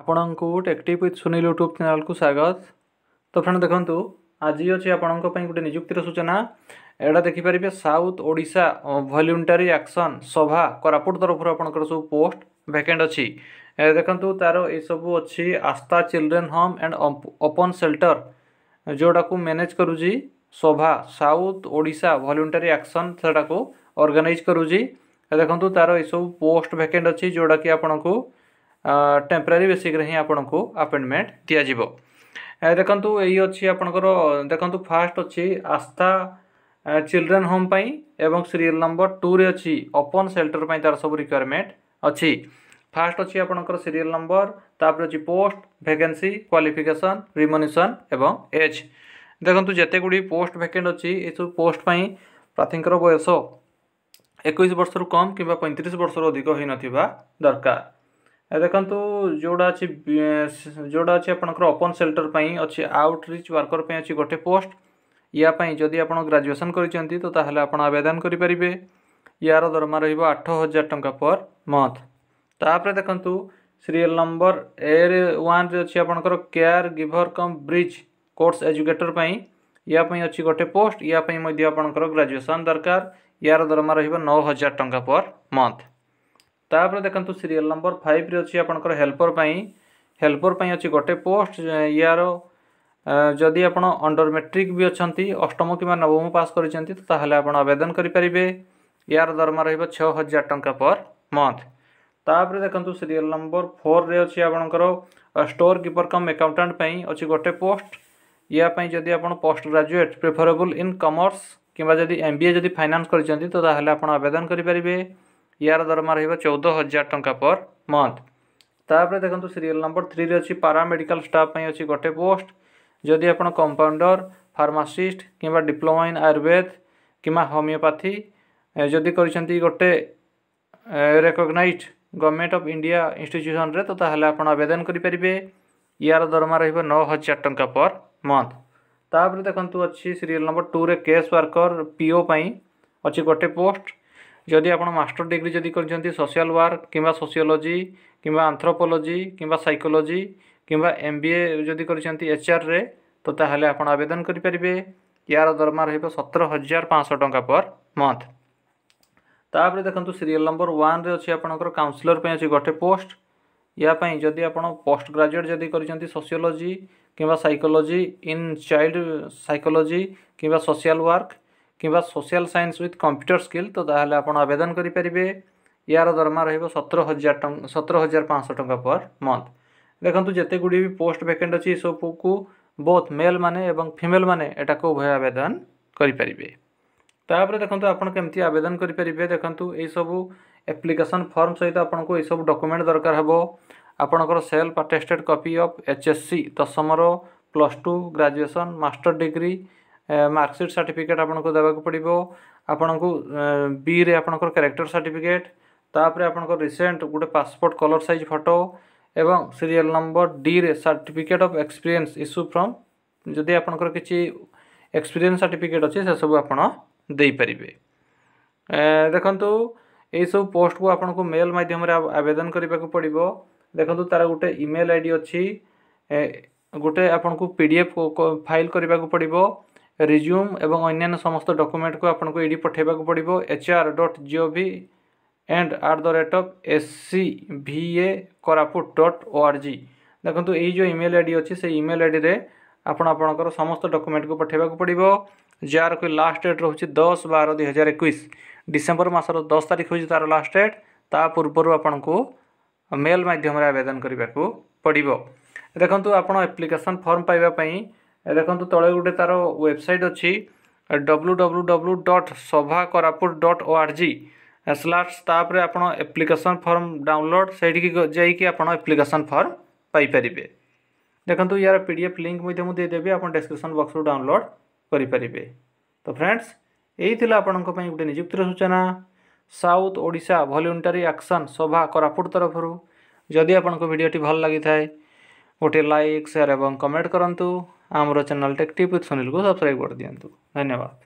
ଆପଣଙ୍କୁ ଟେକ୍ଟିଭ୍ with Sunil YouTube ଚ୍ୟାନେଲ୍କୁ ସ୍ୱାଗତ ତ ଫ୍ରେଣ୍ଡ ଦେଖନ୍ତୁ ଆଜି ଅଛି ଆପଣଙ୍କ ପାଇଁ ଗୋଟେ ନିଯୁକ୍ତିର ସୂଚନା ଏଇଟା ଦେଖିପାରିବେ ସାଉଥ୍ ଓଡ଼ିଶା ଭଲ୍ୟୁଣ୍ଟାରୀ ଆକ୍ସନ୍ ସଭା କୋରାପୁଟ ତରଫରୁ ଆପଣଙ୍କର ସବୁ ପୋଷ୍ଟ ଭ୍ୟାକେଣ୍ଟ ଅଛି ଦେଖନ୍ତୁ ତା'ର ଏସବୁ ଅଛି Aastha children home and open shelter ଯେଉଁଟାକୁ ମ୍ୟାନେଜ୍ କରୁଛି Sabha south Odisha voluntary action ସେଟାକୁ ଅର୍ଗାନାଇଜ୍ କରୁଛି ଦେଖନ୍ତୁ ତା'ର ଏସବୁ ପୋଷ୍ଟ ଭ୍ୟାକେଣ୍ଟ ଅଛି ଯେଉଁଟାକି ଆପଣଙ୍କୁ টেମ୍ପରାରୀ ବେସିକ୍ରେ ହିଁ ଆପଣଙ୍କୁ ଆପଏଣ୍ଟମେଣ୍ଟ ଦିଆଯିବ ଦେଖନ୍ତୁ ଏଇ ଅଛି ଆପଣଙ୍କର ଦେଖନ୍ତୁ ଫାର୍ଷ୍ଟ ଅଛି ଆସ୍ଥା ଚିଲଡ୍ରେନ୍ ହୋମ୍ ପାଇଁ ଏବଂ ସିରିଏଲ୍ ନମ୍ବର ଟୁରେ ଅଛି ଓପନ୍ ସେଲ୍ଟର ପାଇଁ ତା'ର ସବୁ ରିକ୍ୱାରମେଣ୍ଟ ଅଛି ଫାର୍ଷ୍ଟ ଅଛି ଆପଣଙ୍କର ସିରିଏଲ୍ ନମ୍ବର ତାପରେ ଅଛି ପୋଷ୍ଟ ଭେକେନ୍ସି କ୍ୱାଲିଫିକେସନ୍ ରିମୋନେସନ୍ ଏବଂ ଏଜ୍ ଦେଖନ୍ତୁ ଯେତେ ଗୁଡ଼ିଏ ପୋଷ୍ଟ ଭେକେଣ୍ଟ ଅଛି ଏସବୁ ପୋଷ୍ଟ ପାଇଁ ପ୍ରାର୍ଥୀଙ୍କର ବୟସ ଏକୋଇଶ ବର୍ଷରୁ କମ୍ କିମ୍ବା ପଇଁତିରିଶ ବର୍ଷରୁ ଅଧିକ ହୋଇନଥିବା ଦରକାର देखु जोड़ा अच्छे जोड़ा अच्छे आपंकर ओपन सेल्टर पर आउटरीच वर्कर पर अच्छे गोटे पोस्ट जदि आप ग्राजुएसन करें आवेदन करेंगे यार दरमा रठ हजार टाँग पर मंथ ताप देखु सीरीयल नंबर ए वन अच्छी आपंकर care giver cum bridge course educator पर अच्छी गोटे पोस्ट यापी आप दरकार यार दरमा रौ हजार टाँग पर मंथ तापर देखु सीरीयल नंबर फाइव रे अच्छी आपंकर हेल्पर पर हेल्पर पर अच्छी गोटे पोस्ट यार जदि आप अंडर मेट्रिक भी अच्छा अष्टम कि नवम पास करवेदन करेंगे यार दरमा रहा है रह हजार टाँह पर मन्थ तापर देखु सीरीयल नंबर फोर में अच्छी आपंकर स्टोर किपर कम एकाउंटाट अच्छी गोटे पोस्ट यापाई जदि आप post graduate preferable in commerce किंबा जदि एम बी ए जब तो आपदन करेंगे ইয়ার দরমা রহব চৌদ হাজার টঙ্কা পর মন্থ তাপরে দেখুন সিরিয়াল নম্বর থ্রি অছি পারামেডিকাল স্টাফ অছি গোটে পোস্ট যদি আপনার কম্পাউন্ডর ফার্মাসিস্ট কিংবা ডিপ্লোমা ইন আয়ুর্বেদ কিংবা হোমিওপাথি যদি করছেন গোটে ରେକଗ୍ନାଇଜ୍ ଗଭର୍ଣ୍ଣମେଣ୍ଟ ଅଫ୍ ଇଣ୍ଡିଆ ଇନଷ୍ଟିଚ୍ୟୁସନ୍ରେ ତ ତାହେଲେ ଆପଣ ଆବେଦନ କରିପାରିବେ ୟାର ଦରମା ରହିବ ନଅ ହଜାର ଟଙ୍କା ପର୍ ମନ୍ଥ ତାପରେ ଦେଖନ୍ତୁ ଅଛି ସିରିଏଲ୍ ନମ୍ବର ଟୁରେ କେସ୍ ୱାର୍କର ପିଓ ପାଇଁ ଅଛି ଗୋଟେ ପୋଷ୍ଟ ଯଦି ଆପଣ ମାଷ୍ଟର ଡିଗ୍ରୀ ଯଦି କରିଛନ୍ତି ସୋସିଆଲ ୱାର୍କ କିମ୍ବା ସୋସିଓଲୋଜି କିମ୍ବା ଆନ୍ଥ୍ରୋପୋଲୋଜି କିମ୍ବା ସାଇକୋଲୋଜି କିମ୍ବା ଏମ୍ ବି ଏ ଯଦି କରିଛନ୍ତି ଏଚ୍ଆର୍ରେ ତ ତାହେଲେ ଆପଣ ଆବେଦନ କରିପାରିବେ ୟାର ଦରମା ରହିବ ସତର ହଜାର ପାଞ୍ଚଶହ ଟଙ୍କା ପର୍ ମନ୍ଥ ତାପରେ ଦେଖନ୍ତୁ ସିରିଏଲ୍ ନମ୍ବର ୱାନ୍ରେ ଅଛି ଆପଣଙ୍କର କାଉନ୍ସିଲର୍ ପାଇଁ ଅଛି ଗୋଟେ ପୋଷ୍ଟ ୟା ପାଇଁ ଯଦି ଆପଣ ପୋଷ୍ଟ ଗ୍ରାଜୁଏଟ୍ ଯଦି କରିଛନ୍ତି ସୋସିଓଲୋଜି କିମ୍ବା ସାଇକୋଲୋଜି ଇନ୍ ଚାଇଲ୍ଡ ସାଇକୋଲୋଜି କିମ୍ବା ସୋସିଆଲ ୱାର୍କ কিংবা social science with computer skill তো তাহলে আপনার আবেদন করে পারে ইয়ার দরমা রহব সতের হাজার টঙ্কা সতের হাজার পাঁচশো টঙ্কা পর মন্থ দেখুন যেতেগুড়ি বি পোস্ট ভ্যাকেন্ট অছি এসবুকু বোথ মেল মানে এবং ফিমেল মানে এটাকে উভয় আবেদন করে পারে তাপরে দেখুন আপনার কেমতি আবেদন করে পারে দেখুন এইসব আপ্লিকেসন ফর্ম সহ আপনার এইসব ডকুমেন্ট দরকার হব আপনার self attested copy of HSC দশমর plus two graduation master degree marksheet certificate ଆପଣଙ୍କୁ ଦେବାକୁ ପଡ଼ିବ ଆପଣଙ୍କୁ ବିରେ ଆପଣଙ୍କର କ୍ୟାରେକ୍ଟର ସାର୍ଟିଫିକେଟ୍ ତାପରେ ଆପଣଙ୍କର ରିସେଣ୍ଟ ଗୋଟେ ପାସପୋର୍ଟ କଲର୍ ସାଇଜ୍ ଫଟୋ ଏବଂ ସିରିଏଲ୍ ନମ୍ବର ଡିରେ certificate of experience issue from ଯଦି ଆପଣଙ୍କର କିଛି ଏକ୍ସପିରିଏନ୍ସ ସାର୍ଟିଫିକେଟ୍ ଅଛି ସେସବୁ ଆପଣ ଦେଇପାରିବେ ଦେଖନ୍ତୁ ଏହିସବୁ ପୋଷ୍ଟକୁ ଆପଣଙ୍କୁ ମେଲ୍ ମାଧ୍ୟମରେ ଆବେଦନ କରିବାକୁ ପଡ଼ିବ ଦେଖନ୍ତୁ ତା'ର ଗୋଟେ ଇମେଲ୍ ଆଇ ଡ଼ି ଅଛି ଗୋଟେ ଆପଣଙ୍କୁ ପି ଡି ଏଫ୍ ଫାଇଲ୍ କରିବାକୁ ପଡ଼ିବ ରିଜ୍ୟୁମ୍ ଏବଂ ଅନ୍ୟାନ୍ୟ ସମସ୍ତ ଡକୁମେଣ୍ଟକୁ ଆପଣଙ୍କୁ ଏଇଠି ପଠାଇବାକୁ ପଡ଼ିବ H R dot G O V and at the rate of S C V A Koraput dot O R G ଦେଖନ୍ତୁ ଏଇ ଯେଉଁ ଇମେଲ୍ ଆଇ ଡ଼ି ଅଛି ସେଇ ଇମେଲ୍ ଆଇଡ଼ିରେ ଆପଣ ଆପଣଙ୍କର ସମସ୍ତ ଡକୁମେଣ୍ଟକୁ ପଠାଇବାକୁ ପଡ଼ିବ ଯାହାର ଲାଷ୍ଟ ଡେଟ୍ ରହୁଛି ଦଶ ବାର ଦୁଇ ହଜାର ଏକୋଇଶ ଡିସେମ୍ବର ମାସର ଦଶ ତାରିଖ ହେଉଛି ତା'ର ଲାଷ୍ଟ ଡେଟ୍ ତା ପୂର୍ବରୁ ଆପଣଙ୍କୁ ମେଲ୍ ମାଧ୍ୟମରେ ଆବେଦନ କରିବାକୁ ପଡ଼ିବ ଦେଖନ୍ତୁ ଆପଣ ଆପ୍ଲିକେସନ୍ ଫର୍ମ ପାଇବା ପାଇଁ ଦେଖନ୍ତୁ ତଳେ ଗୋଟେ ତା'ର ୱେବସାଇଟ୍ ଅଛି W W W dot Sabha Koraput dot O R G slash ତା'ପରେ ଆପଣ ଆପ୍ଲିକେସନ୍ ଫର୍ମ ଡାଉନଲୋଡ଼୍ ସେଇଠିକି ଯାଇକି ଆପଣ ଆପ୍ଲିକେସନ୍ ଫର୍ମ ପାଇପାରିବେ ଦେଖନ୍ତୁ ୟାର ପି ଡି ଏଫ୍ ଲିଙ୍କ୍ ମଧ୍ୟ ମୁଁ ଦେଇଦେବି ଆପଣ ଡେସ୍କ୍ରିପସନ୍ ବକ୍ସରୁ ଡାଉନଲୋଡ଼୍ କରିପାରିବେ ତ ଫ୍ରେଣ୍ଡସ୍ ଏଇ ଥିଲା ଆପଣଙ୍କ ପାଇଁ ଗୋଟେ ନିଯୁକ୍ତିର ସୂଚନା ସାଉଥ୍ ଓଡ଼ିଶା ଭଲ୍ୟୁଣ୍ଟାରୀ ଆକ୍ସନ୍ ସଭା କୋରାପୁଟ ତରଫରୁ ଯଦି ଆପଣଙ୍କ ଭିଡ଼ିଓଟି ଭଲ ଲାଗିଥାଏ ଗୋଟିଏ ଲାଇକ୍ ସେୟାର ଏବଂ କମେଣ୍ଟ କରନ୍ତୁ आम ଚ୍ୟାନେଲ୍ ଟେକ୍ ଟିପ୍ ୱିଥ୍ ସୁନୀଲକୁ ସବସ୍କ୍ରାଇବ୍ କରିଦିଅନ୍ତୁ ଧନ୍ୟବାଦ